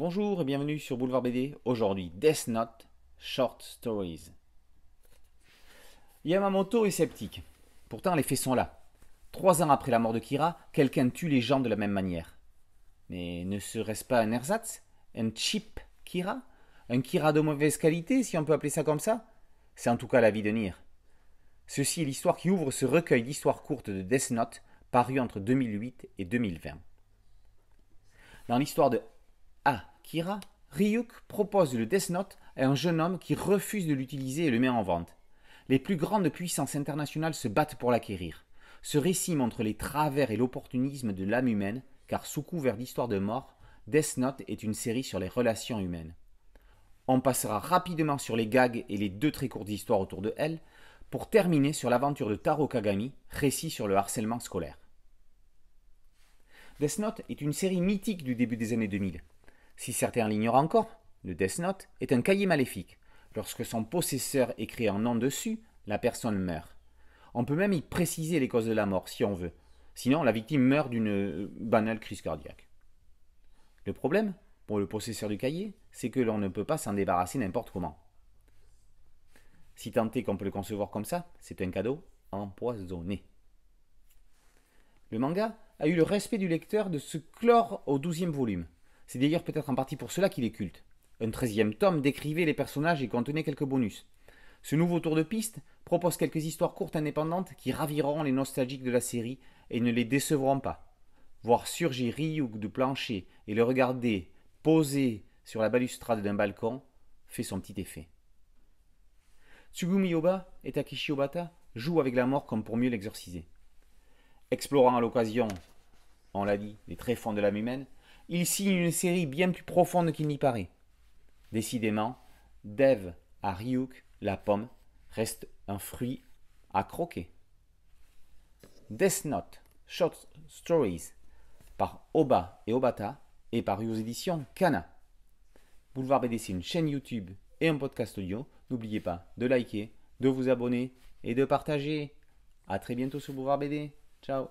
Bonjour et bienvenue sur Boulevard BD. Aujourd'hui, Death Note Short Stories. Yamamoto est sceptique. Pourtant, les faits sont là. Trois ans après la mort de Kira, quelqu'un tue les gens de la même manière. Mais ne serait-ce pas un ersatz Un cheap Kira Un Kira de mauvaise qualité, si on peut appeler ça comme ça C'est en tout cas la vie de Nir. Ceci est l'histoire qui ouvre ce recueil d'histoires courtes de Death Note, paru entre 2008 et 2020. Dans l'histoire de Kira, Ryuk propose le Death Note à un jeune homme qui refuse de l'utiliser et le met en vente. Les plus grandes puissances internationales se battent pour l'acquérir. Ce récit montre les travers et l'opportunisme de l'âme humaine, car sous couvert d'histoire de mort, Death Note est une série sur les relations humaines. On passera rapidement sur les gags et les deux très courtes histoires autour de elle, pour terminer sur l'aventure de Taro Kagami, récit sur le harcèlement scolaire. Death Note est une série mythique du début des années 2000 si certains l'ignorent encore, le Death Note est un cahier maléfique. Lorsque son possesseur écrit un nom dessus, la personne meurt. On peut même y préciser les causes de la mort si on veut. Sinon, la victime meurt d'une euh, banale crise cardiaque. Le problème, pour le possesseur du cahier, c'est que l'on ne peut pas s'en débarrasser n'importe comment. Si tant est qu'on peut le concevoir comme ça, c'est un cadeau empoisonné. Le manga a eu le respect du lecteur de se clore au douzième volume. C'est d'ailleurs peut-être en partie pour cela qu'il est culte. Un treizième tome décrivait les personnages et contenait quelques bonus. Ce nouveau tour de piste propose quelques histoires courtes indépendantes qui raviront les nostalgiques de la série et ne les décevront pas. Voir surgir Ryuk de plancher et le regarder posé sur la balustrade d'un balcon fait son petit effet. Tsugumi Oba et Takeshi Obata jouent avec la mort comme pour mieux l'exorciser. Explorant à l'occasion, on l'a dit, les tréfonds de l'âme humaine, il signe une série bien plus profonde qu'il n'y paraît. Décidément, Dev à Ryuk, la pomme, reste un fruit à croquer. Death Note, Short Stories, par Oba et Obata, et par aux éditions Kana. Boulevard BD, c'est une chaîne YouTube et un podcast audio. N'oubliez pas de liker, de vous abonner et de partager. A très bientôt sur Boulevard BD. Ciao